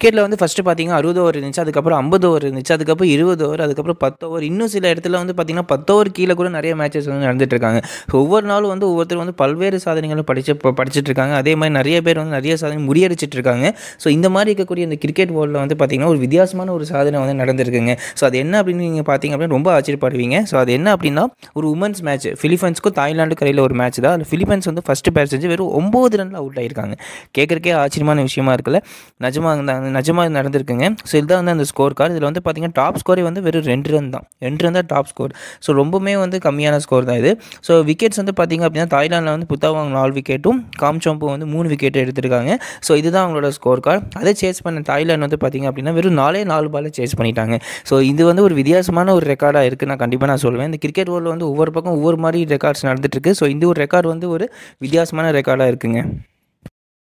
கிரிக்கெட்டில் வந்து ஃபஸ்ட்டு பார்த்தீங்கன்னா அறுபது ஓவர் இருந்துச்சு அதுக்கப்புறம் ஐம்பது ஓவர் இருந்துச்சு அதுக்கப்புறம் இருபது ஓவர் அதுக்கப்புறம் பத்து ஓவர் இன்னும் சில இடத்துல வந்து பார்த்திங்கன்னா பத்து ஓவர் கீழே கூட நிறைய மேட்சஸ் வந்து இருக்காங்க ஒவ்வொரு நாளும் வந்து ஒவ்வொருத்தரும் வந்து பல்வேறு சாதனைகளும் படிச்சு படிச்சுட்டு இருக்காங்க அதே மாதிரி நிறைய பேர் வந்து நிறைய சாதனை முறியடிச்சிட்டு இருக்காங்க ஸோ இந்த மாதிரி இருக்கக்கூடிய இந்த கிரிக்கெட் வேர்ல்டில் வந்து பார்த்திங்கன்னா ஒரு வித்தியாசமான ஒரு சாதனை வந்து நடந்திருக்குங்க ஸோ அது என்ன அப்படின்னு நீங்கள் பார்த்தீங்க அப்படின்னா ரொம்ப ஆச்சரியப்படுவீங்க ஸோ அது என்ன அப்படின்னா ஒரு உமன்ஸ் மேட்ச் ஃபிலிப்பைன்ஸ்க்கும் தாய்லாண்டு கரையில் ஒரு மேட்ச் தான் அதில் ஃபிலிப்பைன்ஸ் வந்து ஃபஸ்ட்டு பேர் செஞ்சு வெறும் ஒம்பது ரனில் அவுட் ஆயிருக்காங்க கேட்குறக்கே ஆச்சரியமான விஷயமா இருக்குல்ல நிஜமாக இருந்தாங்க நிஜமாக நடந்திருக்குங்க ஸோ இதுதான் வந்து அந்த ஸ்கோர் கார்டு இதில் வந்து பார்த்திங்கன்னா டாப் ஸ்கோரே வந்து வெறும் ரெண்டு ரன் தான் ரெண்டு ரன் தான் டாப் ஸ்கோர் ஸோ ரொம்பவுமே வந்து கம்மியான ஸ்கோர் தான் இது ஸோ விக்கெட்ஸ் வந்து பார்த்திங்க அப்படின்னா தாய்லாண்டில் வந்து புத்தாவாங்க நாலு விக்கெட்டும் காம்சோம்பு வந்து மூணு விக்கெட்டும் எடுத்திருக்காங்க ஸோ இதுதான் அவங்களோட ஸ்கோர் கார்டு அதே சேஸ் பண்ண தாய்லாந்து வந்து பார்த்திங்க அப்படின்னா வெறும் நாலே நாலு பாலே சேஸ் பண்ணிட்டாங்க ஸோ இது வந்து ஒரு வித்தியாசமான ஒரு ரெக்கார்டாக இருக்குது நான் கண்டிப்பாக நான் சொல்லுவேன் இந்த கிரிக்கெட் வேர்ல்டு வந்து ஒவ்வொரு பக்கம் ஒவ்வொரு மாதிரி ரெக்கார்ட்ஸ் நடந்துட்டுருக்கு ஸோ இந்த ஒரு ரெக்கார்டு வந்து ஒரு வித்தியாசமான ரெக்கார்டாக இருக்குங்க